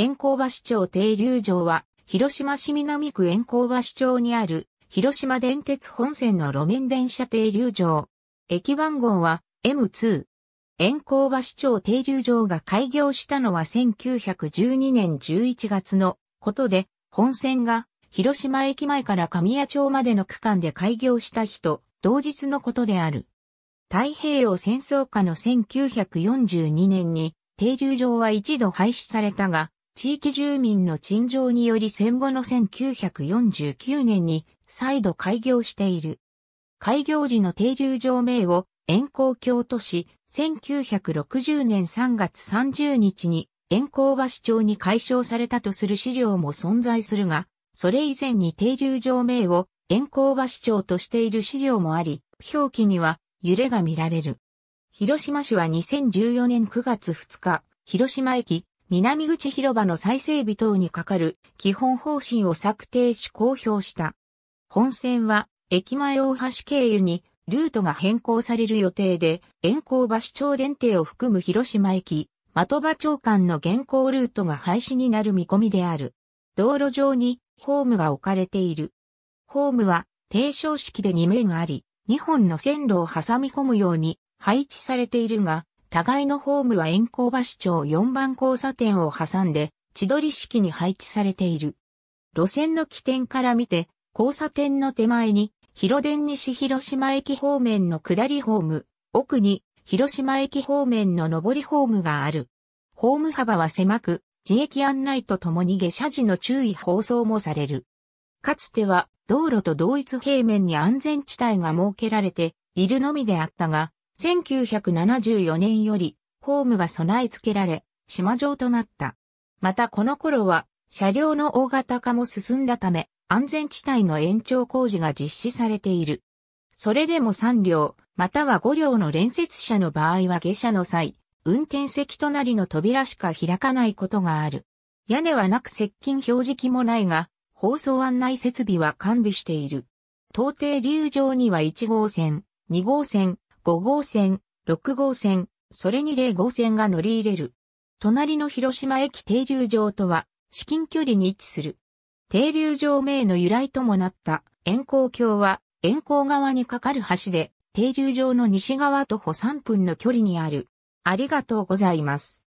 円光橋町停留場は、広島市南区円光橋町にある、広島電鉄本線の路面電車停留場。駅番号は M2。円光橋町停留場が開業したのは1912年11月のことで、本線が広島駅前から神谷町までの区間で開業した日と同日のことである。太平洋戦争下の1942年に停留場は一度廃止されたが、地域住民の陳情により戦後の1949年に再度開業している。開業時の停留場名を遠光橋とし、1960年3月30日に遠光橋町に解消されたとする資料も存在するが、それ以前に停留場名を遠光橋町としている資料もあり、表記には揺れが見られる。広島市は2014年9月2日、広島駅南口広場の再整備等にかかる基本方針を策定し公表した。本線は駅前大橋経由にルートが変更される予定で、遠行橋町電停を含む広島駅、的場町間の現行ルートが廃止になる見込みである。道路上にホームが置かれている。ホームは低床式で2面あり、2本の線路を挟み込むように配置されているが、互いのホームは円光橋町4番交差点を挟んで、千鳥式に配置されている。路線の起点から見て、交差点の手前に、広電西広島駅方面の下りホーム、奥に広島駅方面の上りホームがある。ホーム幅は狭く、自駅案内とともに下車時の注意放送もされる。かつては道路と同一平面に安全地帯が設けられているのみであったが、1974年より、ホームが備え付けられ、島上となった。またこの頃は、車両の大型化も進んだため、安全地帯の延長工事が実施されている。それでも3両、または5両の連接車の場合は下車の際、運転席隣の扉しか開かないことがある。屋根はなく接近表示器もないが、放送案内設備は完備している。到底流上には1号線、2号線、5号線、6号線、それに0号線が乗り入れる。隣の広島駅停留場とは、至近距離に位置する。停留場名の由来ともなった円光橋は、円光側に架かる橋で、停留場の西側徒歩3分の距離にある。ありがとうございます。